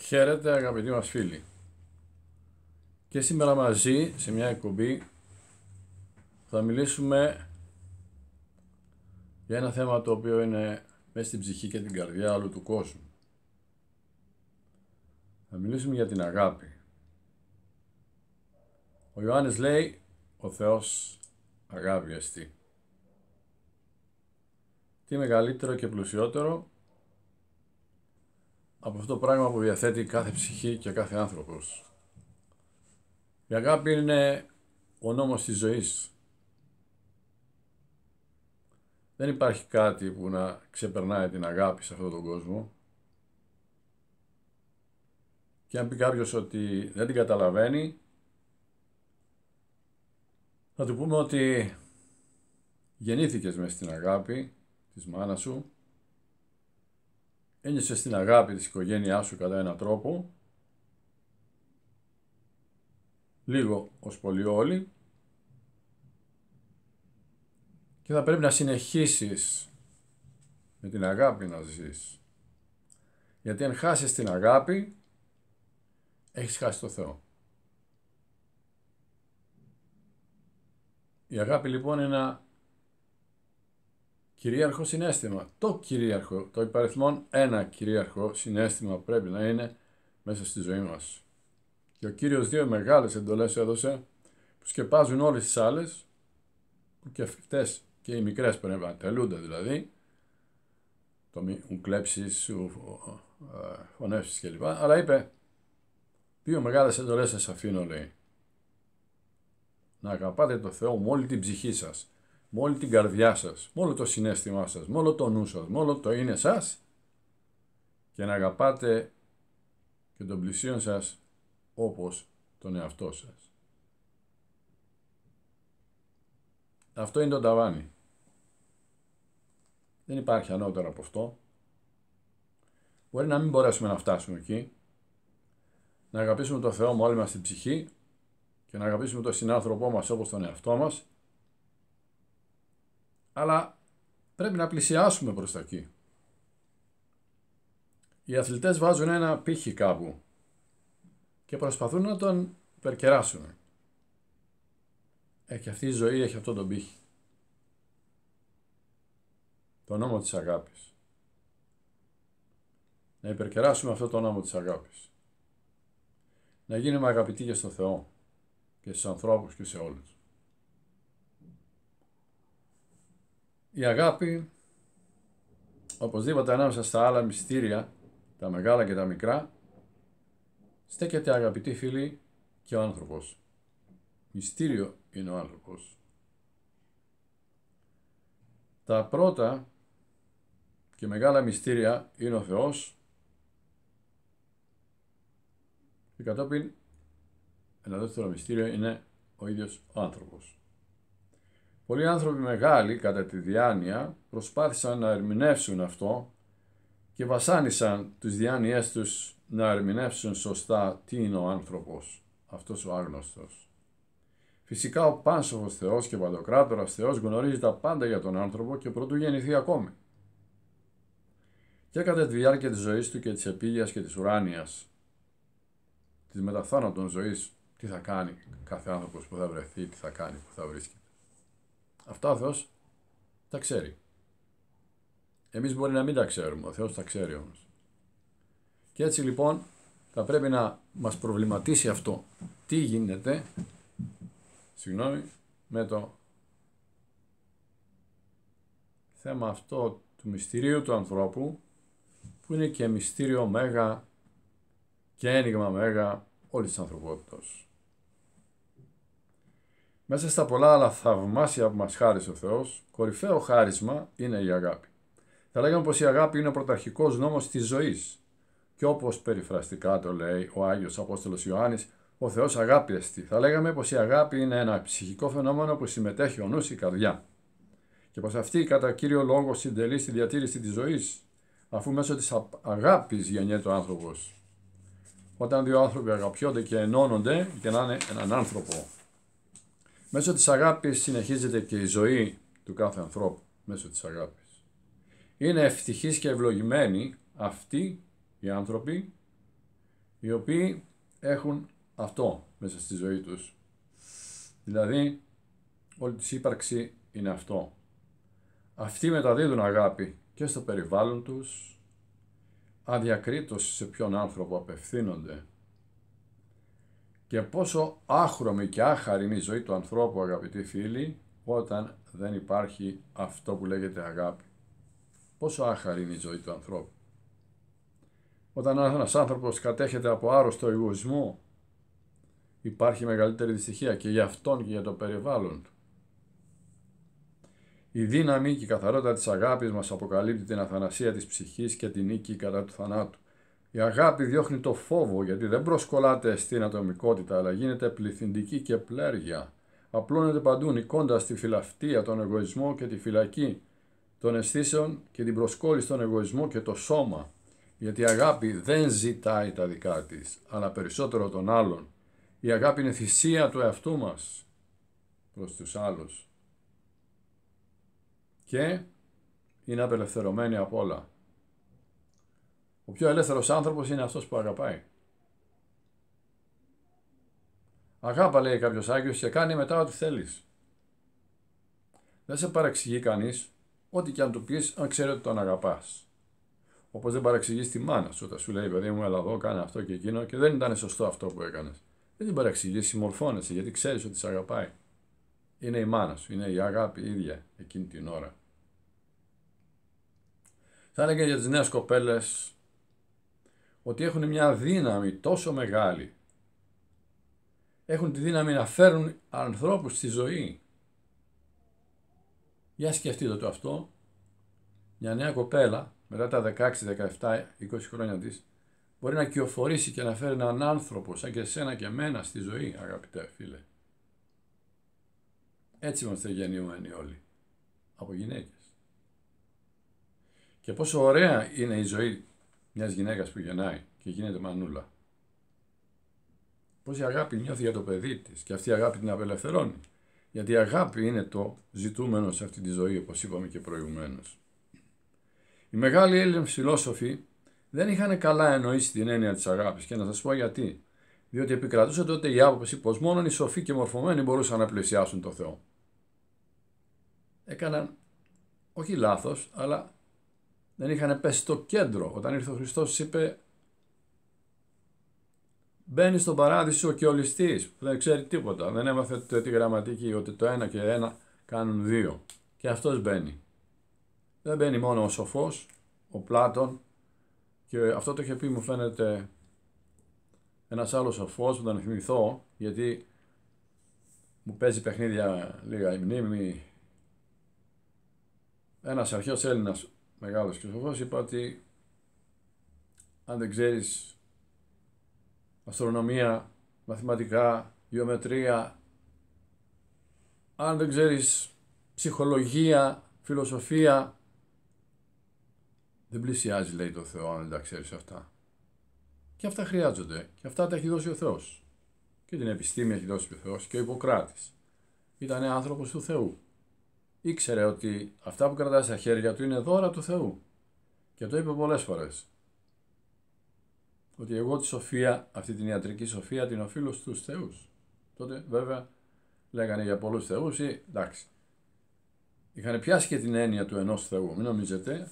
Χαίρετε αγαπητοί μας φίλοι και σήμερα μαζί σε μια εκπομπή θα μιλήσουμε για ένα θέμα το οποίο είναι μέσα στην ψυχή και την καρδιά όλου του κόσμου. Θα μιλήσουμε για την αγάπη. Ο Ιωάννης λέει «Ο Θεός αγάπη εστί». Τι μεγαλύτερο και πλουσιότερο από αυτό το πράγμα που διαθέτει κάθε ψυχή και κάθε άνθρωπος. Η αγάπη είναι ο νόμος της ζωής. Δεν υπάρχει κάτι που να ξεπερνάει την αγάπη σε αυτόν τον κόσμο. Και αν πει κάποιος ότι δεν την καταλαβαίνει, θα του πούμε ότι γεννήθηκες μες στην αγάπη της μάνας σου ένιωσες την αγάπη της οικογένειάς σου κατά έναν τρόπο, λίγο ως πολύ όλοι, και θα πρέπει να συνεχίσεις με την αγάπη να ζεις. Γιατί αν χάσεις την αγάπη, έχεις χάσει το Θεό. Η αγάπη λοιπόν είναι ένα Κυρίαρχο συνέστημα. Το κυρίαρχο, το υπαριθμόν ένα κυρίαρχο συνέστημα πρέπει να είναι μέσα στη ζωή μας. Και ο Κύριος δύο μεγάλες εντολές έδωσε που σκεπάζουν όλες τις άλλες που και αυτές και οι μικρές Τελούνται δηλαδή το μη κλέψεις, φωνεύσεις κλπ. Αλλά είπε δύο μεγάλες εντολές σας αφήνω λέει να αγαπάτε το Θεό με όλη την ψυχή σας με όλη την καρδιά σας, με όλο το συνέστημά σας, με όλο το νου σας, με όλο το είναι σας και να αγαπάτε και τον πλησίον σας όπως τον εαυτό σας. Αυτό είναι το ταβάνι. Δεν υπάρχει ανώτερο από αυτό. Μπορεί να μην μπορέσουμε να φτάσουμε εκεί, να αγαπήσουμε το Θεό με όλη μας την ψυχή και να αγαπήσουμε τον συνάνθρωπό μας όπως τον εαυτό μας αλλά πρέπει να πλησιάσουμε προς τα εκεί. Οι αθλητές βάζουν ένα πύχη κάπου και προσπαθούν να τον υπερκεράσουν. Ε, αυτή η ζωή έχει αυτό τον πύχη. Το νόμο της αγάπης. Να υπερκεράσουμε αυτό το νόμο της αγάπης. Να γίνουμε αγαπητοί και στο Θεό και στους ανθρώπους και σε όλους. Η αγάπη, οπωσδήποτε ανάμεσα στα άλλα μυστήρια, τα μεγάλα και τα μικρά, στέκεται αγαπητοί φίλοι και ο άνθρωπος. Μυστήριο είναι ο άνθρωπος. Τα πρώτα και μεγάλα μυστήρια είναι ο Θεός και κατόπιν ένα δεύτερο μυστήριο είναι ο ίδιος ο άνθρωπος. Πολλοί άνθρωποι μεγάλοι κατά τη διάνοια προσπάθησαν να ερμηνεύσουν αυτό και βασάνισαν τις διάνοιές τους να ερμηνεύσουν σωστά τι είναι ο άνθρωπος, αυτός ο άγνωστος. Φυσικά ο πάνσοφος Θεός και ο παντοκράτορας Θεός γνωρίζει τα πάντα για τον άνθρωπο και πρωτού γεννηθεί ακόμη. Και κατά τη διάρκεια της ζωής του και της επίγειας και της ουράνιας, της μεταθάνατον ζωής, τι θα κάνει κάθε άνθρωπος που θα βρεθεί, τι θα κάνει που θα βρίσκεται. Αυτά ο Θεός τα ξέρει. Εμείς μπορεί να μην τα ξέρουμε, ο Θεός τα ξέρει όμως. Και έτσι λοιπόν θα πρέπει να μας προβληματίσει αυτό. Τι γίνεται, συγγνώμη, με το θέμα αυτό του μυστηρίου του ανθρώπου, που είναι και μυστήριο μέγα και ένιγμα μέγα όλης της ανθρωπότητας. Μέσα στα πολλά άλλα θαυμάσια που μας χάρισε ο Θεός, κορυφαίο χάρισμα είναι η αγάπη. Θα λέγαμε πως η αγάπη είναι ο πρωταρχικός νόμος της ζωής. Και όπως περιφραστικά το λέει ο Άγιος Απόστολος Ιωάννης, ο Θεός αγάπη εστί. Θα λέγαμε πως η αγάπη είναι ένα ψυχικό φαινόμενο που συμμετέχει ο νους η καρδιά. Και πως αυτή κατά κύριο λόγο συντελεί στη διατήρηση της ζωής, αφού μέσω της αγάπης γεννιέται ο άνθρωπος. Όταν δύο άνθρωποι αγαπιόνται και ενώνονται και να είναι έναν άνθρωπο. Μέσω της αγάπης συνεχίζεται και η ζωή του κάθε ανθρώπου. Μέσω της αγάπης. Είναι ευτυχείς και ευλογημένοι αυτοί οι άνθρωποι οι οποίοι έχουν αυτό μέσα στη ζωή τους. Δηλαδή όλη της ύπαρξη είναι αυτό. Αυτοί μεταδίδουν αγάπη και στο περιβάλλον τους, αδιακρίτως σε ποιον άνθρωπο απευθύνονται και πόσο άχρωμη και άχαρη είναι η ζωή του ανθρώπου, αγαπητοί φίλοι, όταν δεν υπάρχει αυτό που λέγεται αγάπη. Πόσο άχαρη είναι η ζωή του ανθρώπου. Όταν ένας άνθρωπος κατέχεται από άρρωστο εγωισμό, υπάρχει μεγαλύτερη δυστυχία και για αυτόν και για το περιβάλλον του. Η δύναμη και η καθαρότητα της αγάπης μας αποκαλύπτει την αθανασία της ψυχής και την νίκη κατά του θανάτου. Η αγάπη διώχνει το φόβο γιατί δεν προσκολάται στην ατομικότητα αλλά γίνεται πληθυντική και πλέργια. Απλώνεται παντού νικώντας τη φιλαυτία, τον εγωισμό και τη φυλακή των αισθήσεων και την προσκόλληση στον εγωισμό και το σώμα. Γιατί η αγάπη δεν ζητάει τα δικά της, αλλά περισσότερο των άλλων. Η αγάπη είναι θυσία του εαυτού μας προς τους άλλους. Και είναι απελευθερωμένη από όλα. Ο πιο ελεύθερος άνθρωπος είναι αυτός που αγαπάει. Αγάπα λέει κάποιος Άγιος και κάνει μετά ό,τι θέλεις. Δεν σε παραξηγεί κανείς, ό,τι και αν του πεις αν ξέρει ότι τον αγαπάς. Όπως δεν παραξηγείς τη μάνα σου όταν σου λέει παιδί μου έλα εδώ κάνε αυτό και εκείνο και δεν ήταν σωστό αυτό που έκανες. Δεν την παραξηγείς, συμμορφώνεσαι γιατί ξέρεις ότι σε αγαπάει. Είναι η μάνα σου, είναι η αγάπη η ίδια εκείνη την ώρα. Θα έλεγε για τις νέες κοπέλες ότι έχουν μια δύναμη τόσο μεγάλη. Έχουν τη δύναμη να φέρουν ανθρώπους στη ζωή. Για σκεφτείτε το αυτό. Μια νέα κοπέλα, μετά τα 16, 17, 20 χρόνια της, μπορεί να κυοφορήσει και να φέρει έναν άνθρωπο σαν και εσένα και εμένα στη ζωή, αγαπητέ φίλε. Έτσι είμαστε γεννιούμενοι όλοι, από γυναίκες. Και πόσο ωραία είναι η ζωή μιας γυναίκας που γεννάει και γίνεται μανούλα. Πόση αγάπη νιώθει για το παιδί της και αυτή η αγάπη την απελευθερώνει. Γιατί η αγάπη είναι το ζητούμενο σε αυτή τη ζωή, όπως είπαμε και προηγουμένως. Οι μεγάλοι Έλληνες φιλόσοφοι δεν είχαν καλά εννοήσει την έννοια της αγάπης και να σας πω γιατί. Διότι επικρατούσε τότε η άποψη πώ μόνο οι σοφοί και μορφωμένοι μπορούσαν να πλησιάσουν το Θεό. Έκαναν όχι λάθος, αλλά δεν είχαν πέσει στο κέντρο. Όταν ήρθε ο Χριστός είπε μπαίνεις στον παράδεισο και ο ληστής που δεν ξέρει τίποτα. Δεν έμαθε τη γραμματική ότι το ένα και ένα κάνουν δύο. Και αυτός μπαίνει. Δεν μπαίνει μόνο ο Σοφός, ο Πλάτων και αυτό το είχε πει μου φαίνεται ένας άλλος σοφός που τον θυμηθώ γιατί μου παίζει παιχνίδια λίγα η μνήμη ένας αρχαίος Έλληνας μεγάλος και είπα ότι αν δεν ξέρεις αστρονομία, μαθηματικά, γεωμετρία, αν δεν ξέρεις ψυχολογία, φιλοσοφία, δεν πλησιάζει λέει το Θεό αν δεν τα ξέρεις αυτά. Και αυτά χρειάζονται και αυτά τα έχει δώσει ο Θεός. Και την επιστήμη έχει δώσει ο Θεός και ο Ιπποκράτης. Ήταν άνθρωπος του Θεού ήξερε ότι αυτά που κρατάει στα χέρια του είναι δώρα του Θεού. Και το είπε πολλές φορές. Ότι εγώ τη σοφία, αυτή την ιατρική σοφία, την οφείλω στους θεούς. Τότε βέβαια λέγανε για πολλούς θεούς ή εντάξει. Είχαν πιάσει και την έννοια του ενός θεού. Μην νομίζετε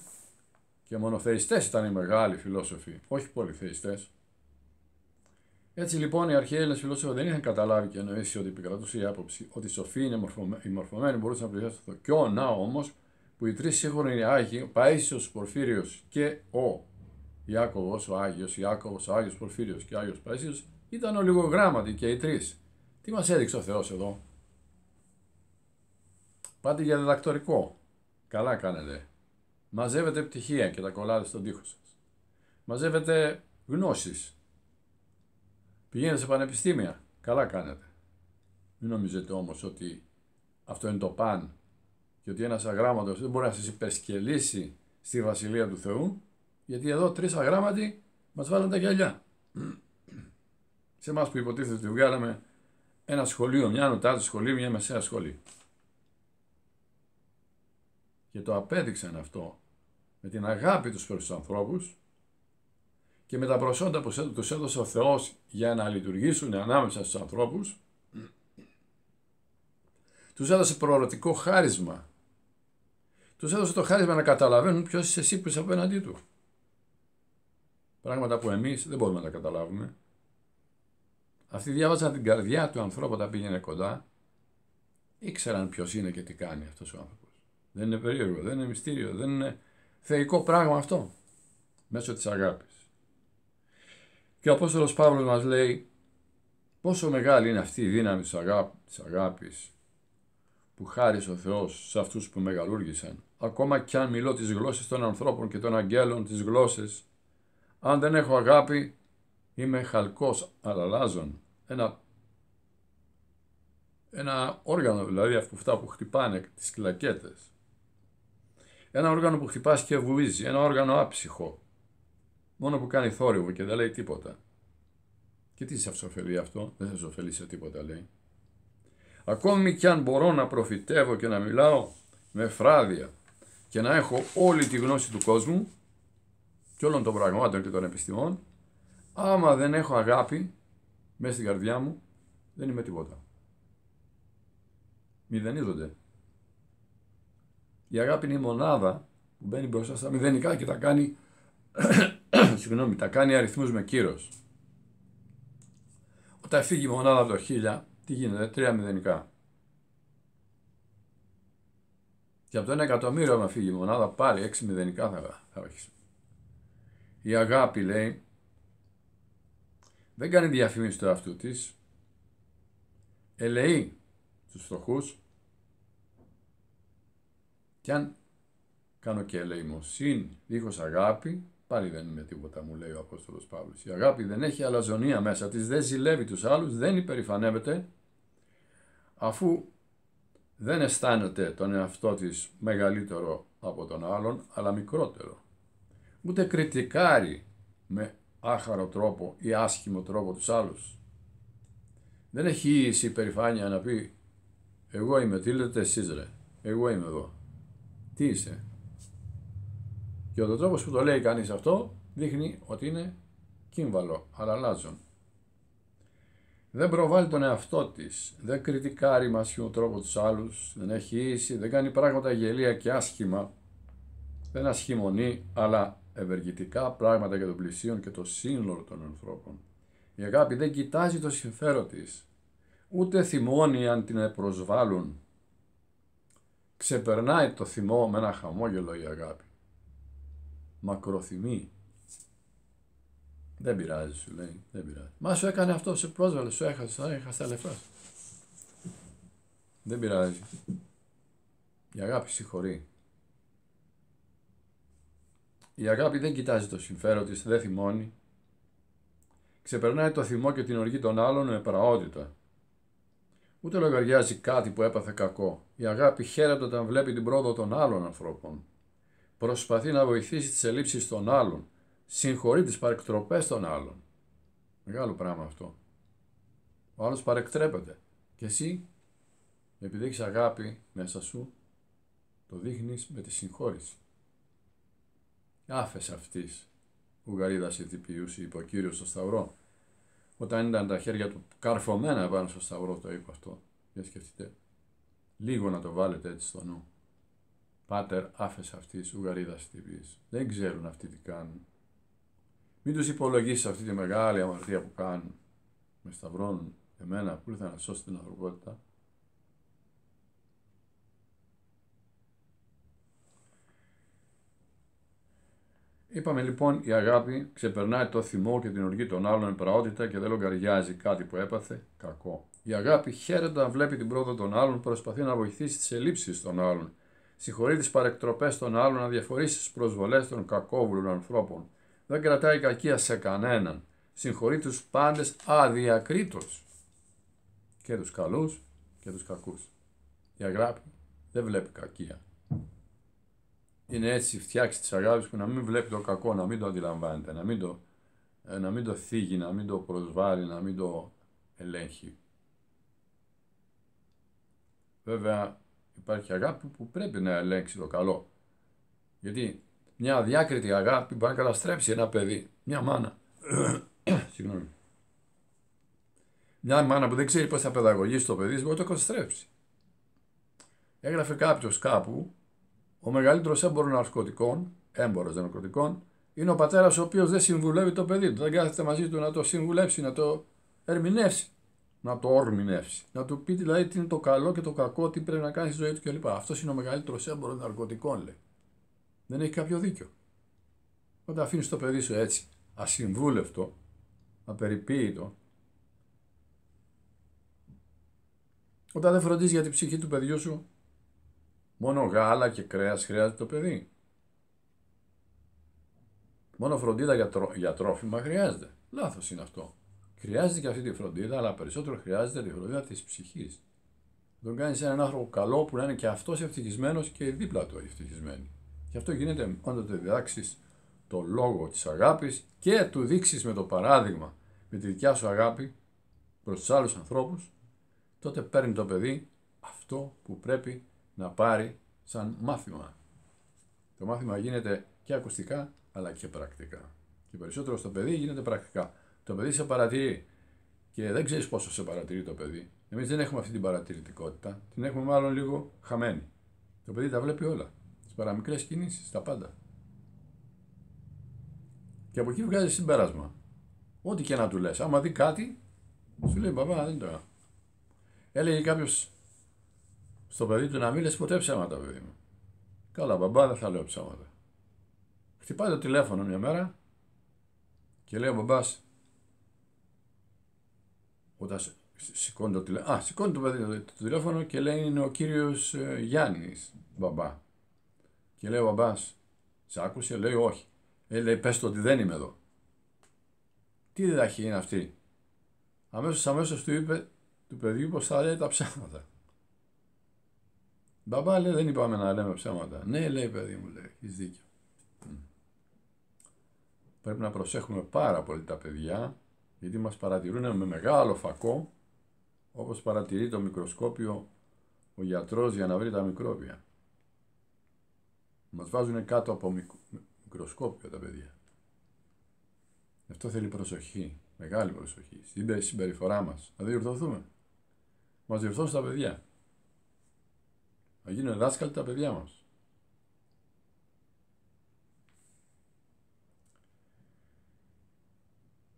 και μονοθεϊστές ήταν οι μεγάλοι φιλόσοφοι, όχι πολυθεϊστές. Έτσι λοιπόν οι αρχαίοι Έλληνες φιλόσοφοι δεν είχαν καταλάβει και εννοήσει ότι επικρατούσε η άποψη ότι η σοφή είναι μορφωμένη, μπορούσε να πλησιάσει το ο να όμως που οι τρεις σύγχρονοι Άγιοι, ο Παίσιο Πορφύριος και ο Ιάκωβος, ο Άγιος, Ιάκωβος, ο Άγιος Πορφύριος και ο Άγιος Παίσιο, ήταν ολιγογράμματοι και οι τρεις. Τι μας έδειξε ο Θεός εδώ. Πάτε για διδακτορικό. Καλά κάνετε. Μαζεύετε πτυχία και τα κολλάτε στον τοίχο σας. Μαζεύετε γνώσεις Πηγαίνετε σε πανεπιστήμια. Καλά κάνετε. Μην νομίζετε όμως ότι αυτό είναι το παν και ότι ένας αγράμματος δεν μπορεί να σας υπεσκελίσει στη βασιλεία του Θεού, γιατί εδώ τρεις αγράμματοι μας βάλανε τα γυαλιά. σε εμάς που υποτίθεται ότι βγάλαμε ένα σχολείο, μια νοτάτη σχολή, μια μεσαία σχολή. Και το απέδειξαν αυτό με την αγάπη τους προς τους ανθρώπους και με τα προσόντα που τους έδωσε ο Θεός για να λειτουργήσουν ανάμεσα στους ανθρώπους. Τους έδωσε προορωτικό χάρισμα. Τους έδωσε το χάρισμα να καταλαβαίνουν ποιος είσαι εσύ που είσαι απέναντί του. Πράγματα που εμείς δεν μπορούμε να τα καταλάβουμε. Αυτοί διάβαζαν την καρδιά του ανθρώπου όταν πήγαινε κοντά, ήξεραν ποιος είναι και τι κάνει αυτός ο άνθρωπος. Δεν είναι περίεργο, δεν είναι μυστήριο, δεν είναι θεϊκό πράγμα αυτό μέσω της αγάπης. Και ο Απόστολος Παύλος μας λέει πόσο μεγάλη είναι αυτή η δύναμη της, αγάπη, αγάπης που χάρισε ο Θεός σε αυτούς που μεγαλούργησαν. Ακόμα κι αν μιλώ τις γλώσσες των ανθρώπων και των αγγέλων, τις γλώσσες, αν δεν έχω αγάπη είμαι χαλκός αλλάζων. Ένα, ένα όργανο δηλαδή αυτά που χτυπάνε τις κλακέτες. Ένα όργανο που χτυπάς και βουίζει, ένα όργανο άψυχο, Μόνο που κάνει θόρυβο και δεν λέει τίποτα. Και τι σε ωφελεί αυτό, δεν σε ωφελεί σε τίποτα λέει. Ακόμη κι αν μπορώ να προφητεύω και να μιλάω με φράδια και να έχω όλη τη γνώση του κόσμου και όλων των πραγμάτων και των επιστημών, άμα δεν έχω αγάπη μέσα στην καρδιά μου, δεν είμαι τίποτα. Μηδενίζονται. Η αγάπη είναι η μονάδα που μπαίνει μπροστά στα μηδενικά και τα κάνει συγγνώμη, τα κάνει αριθμούς με κύρος. Όταν φύγει η μονάδα από το 1000, τι γίνεται, ε, τρία μηδενικά. Και από το 1 εκατομμύριο, όταν φύγει η μονάδα, πάλι έξι μηδενικά θα, θα έχεις. Η αγάπη, λέει, δεν κάνει διαφήμιση του αυτού της, ελεεί τους φτωχούς και αν κάνω και ελεημοσύνη δίχως αγάπη, Πάλι δεν είναι τίποτα, μου λέει ο Απόστολος Παύλος. Η αγάπη δεν έχει αλαζονία μέσα της, δεν ζηλεύει τους άλλους, δεν υπερηφανεύεται, αφού δεν αισθάνεται τον εαυτό της μεγαλύτερο από τον άλλον, αλλά μικρότερο. Ούτε κριτικάρει με άχαρο τρόπο ή άσχημο τρόπο τους άλλους. Δεν έχει ίση υπερηφάνεια να πει «εγώ είμαι, τι λέτε εσείς ρε, εγώ είμαι εδώ, τι είσαι». Και ο τρόπος που το λέει κανείς αυτό δείχνει ότι είναι κύμβαλο, αλλάζουν. Δεν προβάλλει τον εαυτό της, δεν κριτικάρει μασιού τρόπο τους άλλους, δεν έχει ίση, δεν κάνει πράγματα γελία και άσχημα, δεν ασχημονεί, αλλά ευεργητικά πράγματα για τον πλησίον και το σύνολο των ανθρώπων. Η αγάπη δεν κοιτάζει το συμφέρον της, ούτε θυμώνει αν την προσβάλλουν. Ξεπερνάει το θυμό με ένα χαμόγελο η αγάπη. Μακροθυμή. Δεν πειράζει, σου λέει. Δεν πειράζει. Μα σου έκανε αυτό, σε πρόσβαλε, σου έχασε, έχασε τα λεφτά Δεν πειράζει. Η αγάπη συγχωρεί. Η αγάπη δεν κοιτάζει το συμφέρον της, δεν θυμώνει. Ξεπερνάει το θυμό και την οργή των άλλων με πραότητα. Ούτε λογαριάζει κάτι που έπαθε κακό. Η αγάπη χαίρεται όταν βλέπει την πρόοδο των άλλων ανθρώπων προσπαθεί να βοηθήσει τις ελλείψεις των άλλων, συγχωρεί τις παρεκτροπές των άλλων. Μεγάλο πράγμα αυτό. Ο άλλος παρεκτρέπεται. Και εσύ, επειδή έχεις αγάπη μέσα σου, το δείχνεις με τη συγχώρηση. Άφες αυτής, ουγαρίδας ηθιπιούς, είπε ο Κύριος στο Σταυρό. Όταν ήταν τα χέρια του καρφωμένα πάνω στο Σταυρό, το είπε αυτό. Για σκεφτείτε. Λίγο να το βάλετε έτσι στο νου. Πάτερ, άφες αυτής της ουγαρίδας τη Δεν ξέρουν αυτοί τι κάνουν. Μην τους υπολογίσεις αυτή τη μεγάλη αμαρτία που κάνουν. Με σταυρώνουν εμένα που ήρθα να σώσει την ανθρωπότητα. Είπαμε λοιπόν η αγάπη ξεπερνάει το θυμό και την οργή των άλλων πραότητα και δεν λογαριάζει κάτι που έπαθε κακό. Η αγάπη χαίρεται να βλέπει την πρόοδο των άλλων, προσπαθεί να βοηθήσει τις ελλείψεις των άλλων Συγχωρεί τις παρεκτροπές των άλλων, αδιαφορεί στι προσβολές των κακόβουλων ανθρώπων. Δεν κρατάει κακία σε κανέναν. Συγχωρεί τους πάντες αδιακρίτως. Και τους καλούς και τους κακούς. Η αγάπη δεν βλέπει κακία. Είναι έτσι η φτιάξη της αγάπης που να μην βλέπει το κακό, να μην το αντιλαμβάνεται, να μην το, ε, να μην το θίγει, να μην το προσβάλλει, να μην το ελέγχει. Βέβαια, υπάρχει αγάπη που πρέπει να ελέγξει το καλό. Γιατί μια αδιάκριτη αγάπη μπορεί να καταστρέψει ένα παιδί, μια μάνα. Συγγνώμη. Μια μάνα που δεν ξέρει πώς θα παιδαγωγήσει το παιδί, μπορεί να το καταστρέψει. Έγραφε κάποιος κάπου, ο μεγαλύτερος έμπορο ναρκωτικών, έμπορο ναρκωτικών, είναι ο πατέρας ο οποίος δεν συμβουλεύει το παιδί του. Δεν κάθεται μαζί του να το συμβουλέψει, να το ερμηνεύσει να το ορμηνεύσει. Να του πει δηλαδή τι είναι το καλό και το κακό, τι πρέπει να κάνει στη ζωή του κλπ. Αυτός είναι ο μεγαλύτερος έμπορο ναρκωτικών, λέει. Δεν έχει κάποιο δίκιο. Όταν αφήνει το παιδί σου έτσι, ασυμβούλευτο, απεριποίητο, όταν δεν φροντίζεις για την ψυχή του παιδιού σου, μόνο γάλα και κρέας χρειάζεται το παιδί. Μόνο φροντίδα για, για τρόφιμα χρειάζεται. Λάθος είναι αυτό. Χρειάζεται και αυτή τη φροντίδα, αλλά περισσότερο χρειάζεται τη φροντίδα της ψυχής. Δεν κάνεις έναν άνθρωπο καλό που να είναι και αυτός ευτυχισμένος και δίπλα του ευτυχισμένοι. Και αυτό γίνεται όταν το διδάξεις το λόγο της αγάπης και του δείξεις με το παράδειγμα, με τη δικιά σου αγάπη προς τους άλλους ανθρώπους, τότε παίρνει το παιδί αυτό που πρέπει να πάρει σαν μάθημα. Το μάθημα γίνεται και ακουστικά αλλά και πρακτικά. Και περισσότερο στο παιδί γίνεται πρακτικά. Το παιδί σε παρατηρεί. Και δεν ξέρεις πόσο σε παρατηρεί το παιδί. Εμείς δεν έχουμε αυτή την παρατηρητικότητα. Την έχουμε μάλλον λίγο χαμένη. Το παιδί τα βλέπει όλα. Τις παραμικρές κινήσεις, τα πάντα. Και από εκεί βγάζει συμπέρασμα. Ό,τι και να του λες. Άμα δει κάτι, σου λέει μπαμπά, δεν το Έλεγε κάποιος στο παιδί του να μην λες ποτέ ψέματα, παιδί μου. Καλά, μπαμπά, δεν θα λέω ψέματα. Χτυπάει το τηλέφωνο μια μέρα και λέει ο μπαμπάς, όταν σηκώνει το τηλέφωνο. Α, σηκώνει το, παιδί, το, τηλέφωνο και λέει είναι ο κύριος ε, Γιάννης, μπαμπά. Και λέει ο μπαμπάς, σε άκουσε, λέει όχι. Ε, λέει πες το ότι δεν είμαι εδώ. Τι διδαχή είναι αυτή. Αμέσως αμέσως του είπε του παιδιού πως θα λέει τα ψέματα. Μπαμπά λέει δεν είπαμε να λέμε ψέματα. Ναι, λέει παιδί μου, λέει, έχεις δίκιο. Πρέπει να προσέχουμε πάρα πολύ τα παιδιά γιατί μας παρατηρούν με μεγάλο φακό, όπως παρατηρεί το μικροσκόπιο ο γιατρός για να βρει τα μικρόβια. Μας βάζουν κάτω από μικροσκόπιο τα παιδιά. Αυτό θέλει προσοχή, μεγάλη προσοχή, στην συμπεριφορά μας, να διορθωθούμε. Μας διορθώσουν τα παιδιά. Να γίνουν δάσκαλοι τα παιδιά μας.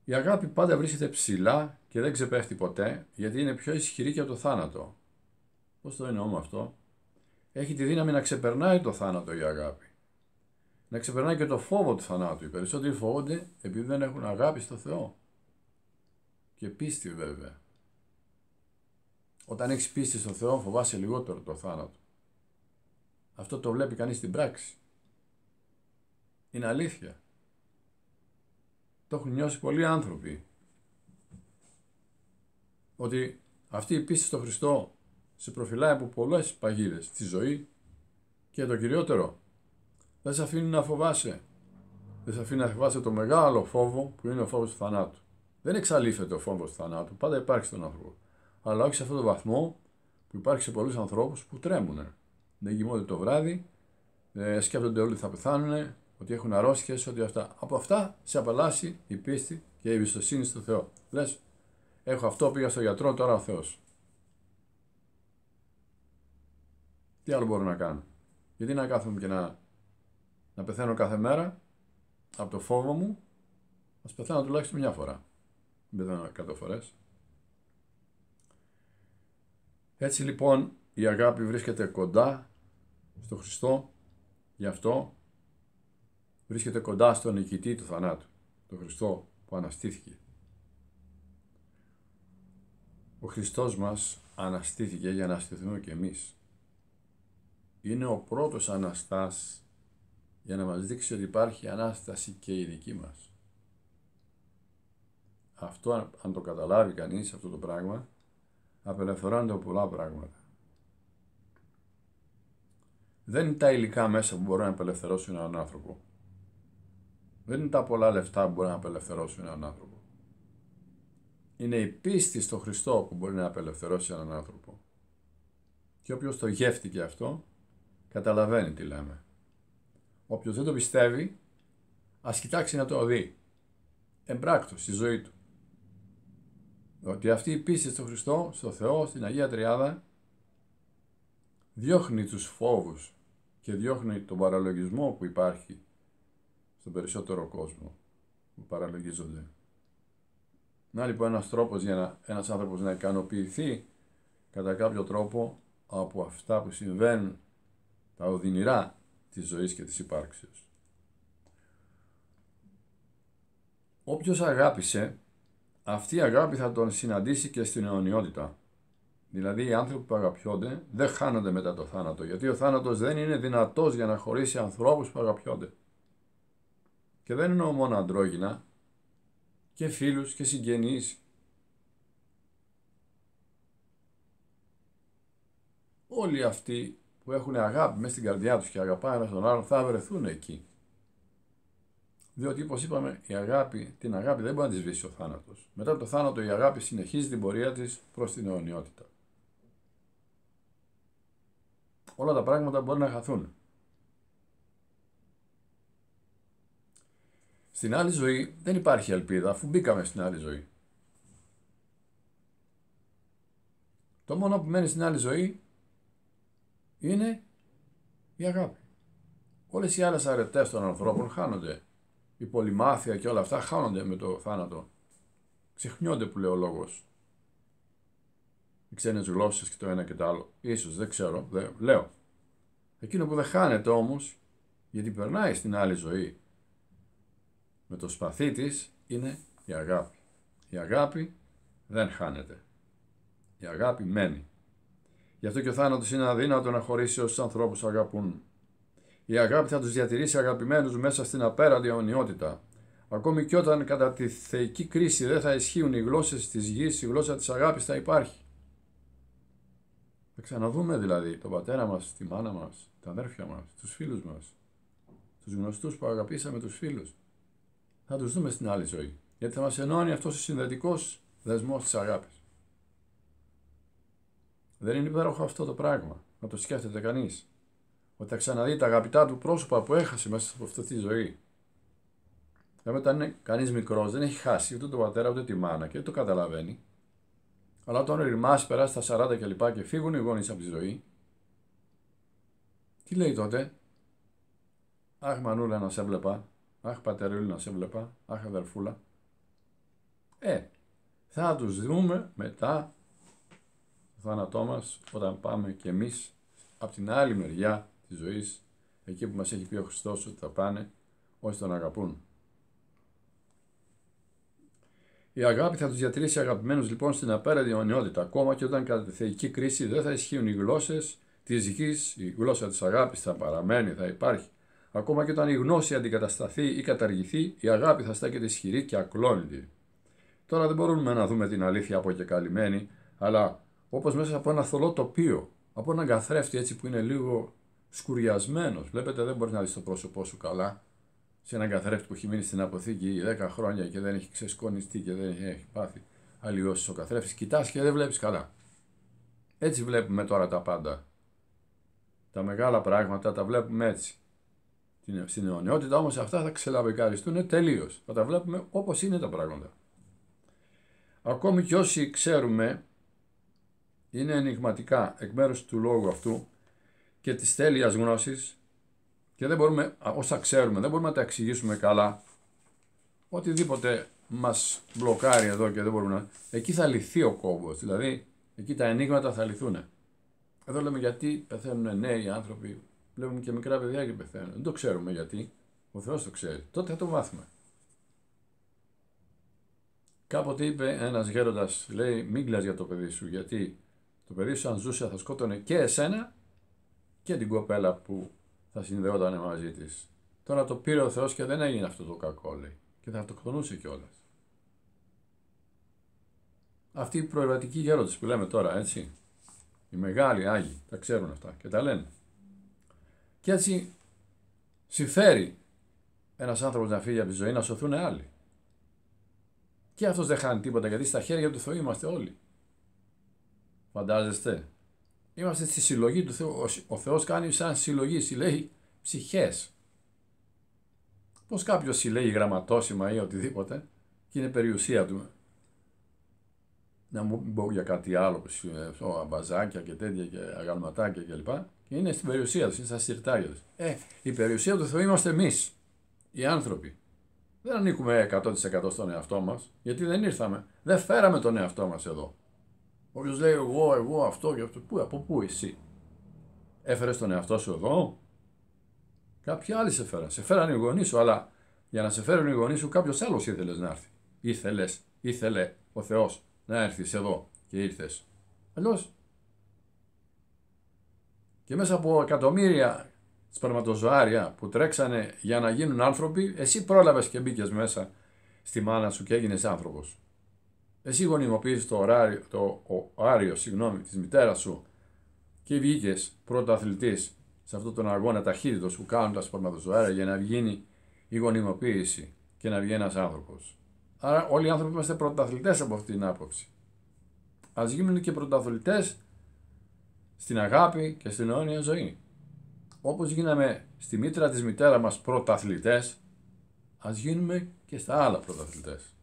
Η αγάπη πάντα βρίσκεται ψηλά και δεν ξεπέφτει ποτέ, γιατί είναι πιο ισχυρή και από το θάνατο. Πώς το εννοούμε αυτό? Έχει τη δύναμη να ξεπερνάει το θάνατο η αγάπη. Να ξεπερνάει και το φόβο του θανάτου. Οι περισσότεροι φοβούνται επειδή δεν έχουν αγάπη στο Θεό. Και πίστη βέβαια. Όταν έχεις πίστη στο Θεό, φοβάσαι λιγότερο το θάνατο. Αυτό το βλέπει κανείς στην πράξη. Είναι αλήθεια το έχουν νιώσει πολλοί άνθρωποι. Ότι αυτή η πίστη στο Χριστό σε προφυλάει από πολλές παγίδες στη ζωή και το κυριότερο, δεν σε αφήνει να φοβάσαι. Δεν σε αφήνει να φοβάσαι το μεγάλο φόβο που είναι ο φόβος του θανάτου. Δεν εξαλείφεται ο φόβος του θανάτου, πάντα υπάρχει στον άνθρωπο. Αλλά όχι σε αυτόν τον βαθμό που υπάρχει σε πολλούς ανθρώπους που τρέμουν. Δεν κοιμώνται το βράδυ, ε, σκέφτονται όλοι θα πεθάνουν, ότι έχουν αρρώστιε, ότι αυτά. Από αυτά σε απαλλάσσει η πίστη και η εμπιστοσύνη στο Θεό. Λες, έχω αυτό, πήγα στο γιατρό, τώρα ο Θεός. Τι άλλο μπορώ να κάνω. Γιατί να κάθομαι και να, να πεθαίνω κάθε μέρα από το φόβο μου, ας πεθάνω τουλάχιστον μια φορά. Δεν πεθαίνω εκατό φορές. Έτσι λοιπόν η αγάπη βρίσκεται κοντά στο Χριστό, γι' αυτό βρίσκεται κοντά στον νικητή του θανάτου, τον Χριστό που αναστήθηκε. Ο Χριστός μας αναστήθηκε για να αναστηθούμε και εμείς. Είναι ο πρώτος Αναστάς για να μας δείξει ότι υπάρχει Ανάσταση και η δική μας. Αυτό αν το καταλάβει κανείς αυτό το πράγμα απελευθερώνεται από πολλά πράγματα. Δεν είναι τα υλικά μέσα που μπορούν να απελευθερώσουν έναν άνθρωπο. Δεν είναι τα πολλά λεφτά που μπορεί να απελευθερώσουν έναν άνθρωπο. Είναι η πίστη στο Χριστό που μπορεί να απελευθερώσει έναν άνθρωπο. Και όποιος το γεύτηκε αυτό, καταλαβαίνει τι λέμε. Όποιος δεν το πιστεύει, ας κοιτάξει να το δει. Εμπράκτος στη ζωή του. Ότι αυτή η πίστη στο Χριστό, στο Θεό, στην Αγία Τριάδα, διώχνει τους φόβους και διώχνει τον παραλογισμό που υπάρχει στον περισσότερο κόσμο που παραλογίζονται. Να λοιπόν ένας τρόπος για να, ένας άνθρωπος να ικανοποιηθεί κατά κάποιο τρόπο από αυτά που συμβαίνουν τα οδυνηρά της ζωής και της υπάρξης. Όποιος αγάπησε, αυτή η αγάπη θα τον συναντήσει και στην αιωνιότητα. Δηλαδή οι άνθρωποι που αγαπιόνται δεν χάνονται μετά το θάνατο, γιατί ο θάνατος δεν είναι δυνατός για να χωρίσει ανθρώπους που αγαπιόνται. Και δεν εννοώ μόνο αντρόγυνα, και φίλους και συγγενείς. Όλοι αυτοί που έχουν αγάπη μέσα στην καρδιά τους και αγαπάνε ένα τον άλλον θα βρεθούν εκεί. Διότι όπως είπαμε, η αγάπη, την αγάπη δεν μπορεί να τη σβήσει ο θάνατος. Μετά το θάνατο η αγάπη συνεχίζει την πορεία της προς την αιωνιότητα. Όλα τα πράγματα μπορεί να χαθούν. Στην άλλη ζωή δεν υπάρχει ελπίδα, αφού μπήκαμε στην άλλη ζωή. Το μόνο που μένει στην άλλη ζωή είναι η αγάπη. Όλες οι άλλες αρετές των ανθρώπων χάνονται. Η πολυμάθεια και όλα αυτά χάνονται με το θάνατο. Ξεχνιόνται που λέει ο λόγος. Οι ξένες γλώσσες και το ένα και το άλλο. Ίσως, δεν ξέρω, δεν λέω. Εκείνο που δεν χάνεται όμως, γιατί περνάει στην άλλη ζωή με το σπαθί της είναι η αγάπη. Η αγάπη δεν χάνεται. Η αγάπη μένει. Γι' αυτό και ο θάνατος είναι αδύνατο να χωρίσει όσους ανθρώπους αγαπούν. Η αγάπη θα τους διατηρήσει αγαπημένους μέσα στην απέραντη αιωνιότητα. Ακόμη και όταν κατά τη θεϊκή κρίση δεν θα ισχύουν οι γλώσσες της γης, η γλώσσα της αγάπης θα υπάρχει. Θα ξαναδούμε δηλαδή τον πατέρα μας, τη μάνα μας, τα αδέρφια μας, τους φίλους μας, τους γνωστούς που αγαπήσαμε τους φίλους, θα τους δούμε στην άλλη ζωή. Γιατί θα μας ενώνει αυτός ο συνδετικός δεσμός της αγάπης. Δεν είναι υπέροχο αυτό το πράγμα να το σκέφτεται κανείς. Ότι θα ξαναδεί τα αγαπητά του πρόσωπα που έχασε μέσα από αυτή τη ζωή. Δηλαδή, όταν είναι κανείς μικρός, δεν έχει χάσει ούτε τον πατέρα ούτε τη μάνα και δεν το καταλαβαίνει. Αλλά όταν ο περάσει τα 40 και λοιπά και φύγουν οι γονείς από τη ζωή, τι λέει τότε. Αχ, μανούλα να σε έβλεπα, Αχ, πατερούλη να σε βλέπα. Αχ, αδερφούλα. Ε, θα τους δούμε μετά το θάνατό μας όταν πάμε και εμείς από την άλλη μεριά της ζωής εκεί που μας έχει πει ο Χριστός ότι θα πάνε όσοι τον αγαπούν. Η αγάπη θα τους διατηρήσει αγαπημένους λοιπόν στην απέραντη αιωνιότητα, ακόμα και όταν κατά τη θεϊκή κρίση δεν θα ισχύουν οι γλώσσες της γης. η γλώσσα της αγάπης θα παραμένει, θα υπάρχει. Ακόμα και όταν η γνώση αντικατασταθεί ή καταργηθεί, η αγάπη θα στέκεται ισχυρή και ακλόνητη. Τώρα δεν μπορούμε να δούμε την αλήθεια από και καλυμμένη, αλλά όπως μέσα από ένα θολό τοπίο, από έναν καθρέφτη έτσι που είναι λίγο σκουριασμένος. Βλέπετε δεν μπορείς να δεις το πρόσωπό σου καλά. Σε έναν καθρέφτη που έχει μείνει στην αποθήκη 10 χρόνια και δεν έχει ξεσκονιστεί και δεν έχει πάθει αλλοιώσει ο καθρέφτης. Κοιτάς και δεν βλέπεις καλά. Έτσι βλέπουμε τώρα τα πάντα. Τα μεγάλα πράγματα τα βλέπουμε έτσι στην αιωνιότητα, όμως αυτά θα ξελαβεκάριστούν τελείως. Θα τα βλέπουμε όπως είναι τα πράγματα. Ακόμη και όσοι ξέρουμε, είναι ενηγματικά εκ μέρους του λόγου αυτού και της τέλειας γνώσης και δεν μπορούμε, όσα ξέρουμε, δεν μπορούμε να τα εξηγήσουμε καλά. Οτιδήποτε μας μπλοκάρει εδώ και δεν μπορούμε να... Εκεί θα λυθεί ο κόμπος, δηλαδή εκεί τα ενίγματα θα λυθούν. Εδώ λέμε γιατί πεθαίνουν νέοι άνθρωποι βλέπουμε και μικρά παιδιά και πεθαίνουν. Δεν το ξέρουμε γιατί. Ο Θεός το ξέρει. Τότε θα το μάθουμε. Κάποτε είπε ένας γέροντας, λέει μην κλαις για το παιδί σου γιατί το παιδί σου αν ζούσε θα σκότωνε και εσένα και την κοπέλα που θα συνδεόταν μαζί της. Τώρα το πήρε ο Θεός και δεν έγινε αυτό το κακό λέει και θα αυτοκτονούσε κιόλας. Αυτοί οι προεργατικοί γέροντες που λέμε τώρα έτσι, οι μεγάλοι Άγιοι τα ξέρουν αυτά και τα λένε. Και έτσι συμφέρει ένας άνθρωπος να φύγει από τη ζωή, να σωθούν άλλοι. Και αυτός δεν χάνει τίποτα γιατί στα χέρια του Θεού είμαστε όλοι. Φαντάζεστε. Είμαστε στη συλλογή του Θεού. Ο Θεός κάνει σαν συλλογή, συλλέγει ψυχές. Πώς κάποιος συλλέγει γραμματόσημα ή οτιδήποτε και είναι περιουσία του να μου πω για κάτι άλλο, ε, αμπαζάκια και τέτοια και αγαλματάκια κλπ. Και είναι στην περιουσία τους, είναι στα συρτάρια τους. Ε, η περιουσία του Θεού είμαστε εμείς, οι άνθρωποι. Δεν ανήκουμε 100% στον εαυτό μας, γιατί δεν ήρθαμε. Δεν φέραμε τον εαυτό μας εδώ. Όποιος λέει εγώ, εγώ αυτό και αυτό, πού, από πού εσύ. Έφερες τον εαυτό σου εδώ. Κάποιοι άλλοι σε φέραν. Σε φέραν οι γονείς σου, αλλά για να σε φέρουν οι γονείς σου, κάποιος άλλος ήθελες να έρθει. Ήθελες, ήθελε ο Θεός να έρθεις εδώ και ήρθες. Αλλιώς. και μέσα από εκατομμύρια σπερματοζωάρια που τρέξανε για να γίνουν άνθρωποι, εσύ πρόλαβες και μπήκες μέσα στη μάνα σου και έγινες άνθρωπος. Εσύ γονιμοποίησες το, ωράριο, το ωάριο συγγνώμη, της μητέρας σου και βγήκες αθλητή σε αυτόν τον αγώνα ταχύτητος που κάνουν τα σπερματοζωάρια για να βγει η γονιμοποίηση και να βγει ένας άνθρωπος. Άρα όλοι οι άνθρωποι είμαστε πρωταθλητές από αυτή την άποψη. Ας γίνουν και πρωταθλητές στην αγάπη και στην αιώνια ζωή. Όπως γίναμε στη μήτρα της μητέρας μας πρωταθλητές, ας γίνουμε και στα άλλα πρωταθλητές.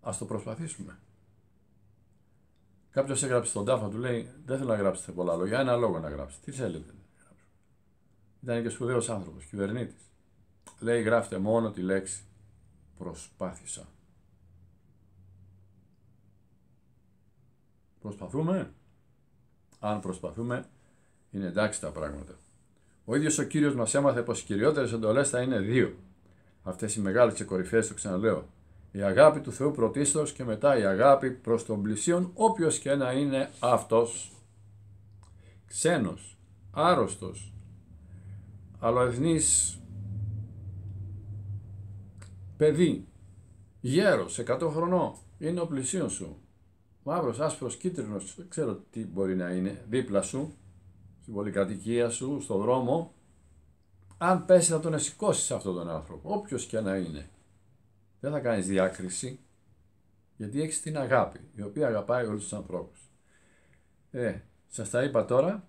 Ας το προσπαθήσουμε. Κάποιος έγραψε τον τάφο του, λέει: Δεν θέλω να γράψετε πολλά λόγια. Ένα λόγο να γράψετε. Τι θέλετε να γράψω. Ήταν και σπουδαίος άνθρωπος, κυβερνήτης. Λέει: Γράφτε μόνο τη λέξη προσπάθησα. Προσπαθούμε. Αν προσπαθούμε, είναι εντάξει τα πράγματα. Ο ίδιος ο Κύριος μας έμαθε πως οι κυριότερες εντολές θα είναι δύο. Αυτές οι μεγάλες και του το ξαναλέω. Η αγάπη του Θεού πρωτίστως και μετά η αγάπη προς τον πλησίον, όποιος και να είναι αυτός. Ξένος, άρρωστος, αλλοεθνής παιδί, γέρος, 100 χρονών, είναι ο πλησίον σου. Μαύρος, άσπρος, κίτρινος, ξέρω τι μπορεί να είναι, δίπλα σου, στην πολυκατοικία σου, στον δρόμο. Αν πέσει θα τον σηκώσει αυτόν τον άνθρωπο, όποιος και να είναι. Δεν θα κάνεις διάκριση, γιατί έχεις την αγάπη, η οποία αγαπάει όλους τους ανθρώπους. Ε, σας τα είπα τώρα.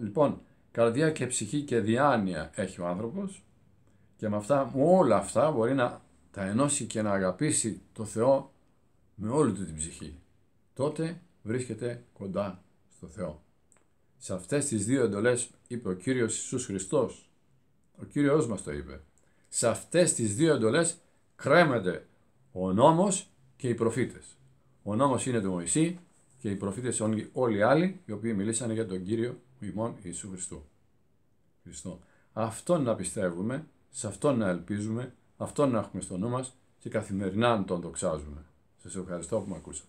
Λοιπόν, καρδιά και ψυχή και διάνοια έχει ο άνθρωπος, και με αυτά, όλα αυτά μπορεί να τα ενώσει και να αγαπήσει το Θεό με όλη του την ψυχή. Τότε βρίσκεται κοντά στο Θεό. Σε αυτές τις δύο εντολές είπε ο Κύριος Ιησούς Χριστός. Ο Κύριος μας το είπε. Σε αυτές τις δύο εντολές κρέμεται ο νόμος και οι προφήτες. Ο νόμος είναι του Μωυσή και οι προφήτες όλοι, όλοι οι άλλοι οι οποίοι μιλήσανε για τον Κύριο Ιησού Χριστού. Χριστό. Αυτόν να πιστεύουμε σε αυτόν να ελπίζουμε, αυτόν να έχουμε στο νου μας και καθημερινά να τον δοξάζουμε. Σας ευχαριστώ που με ακούσατε.